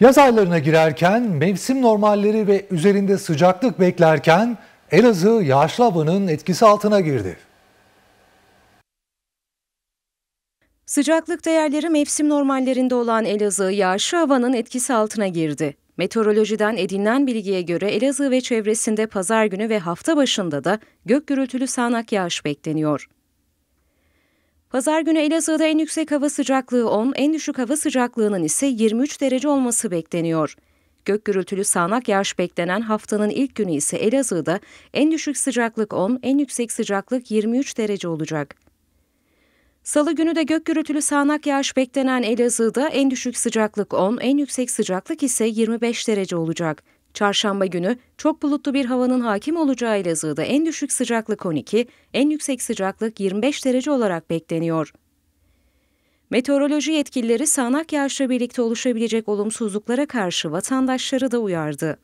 Yaz aylarına girerken, mevsim normalleri ve üzerinde sıcaklık beklerken Elazığ yağışlı havanın etkisi altına girdi. Sıcaklık değerleri mevsim normallerinde olan Elazığ yağışlı havanın etkisi altına girdi. Meteorolojiden edinilen bilgiye göre Elazığ ve çevresinde pazar günü ve hafta başında da gök gürültülü sağanak yağış bekleniyor. Pazar günü Elazığ'da en yüksek hava sıcaklığı 10, en düşük hava sıcaklığının ise 23 derece olması bekleniyor. Gök gürültülü sağanak yağış beklenen haftanın ilk günü ise Elazığ'da en düşük sıcaklık 10, en yüksek sıcaklık 23 derece olacak. Salı günü de gök gürültülü sağanak yağış beklenen Elazığ'da en düşük sıcaklık 10, en yüksek sıcaklık ise 25 derece olacak. Çarşamba günü çok bulutlu bir havanın hakim olacağı Elazığ'da en düşük sıcaklık 12, en yüksek sıcaklık 25 derece olarak bekleniyor. Meteoroloji yetkilileri sağanak yağışla birlikte oluşabilecek olumsuzluklara karşı vatandaşları da uyardı.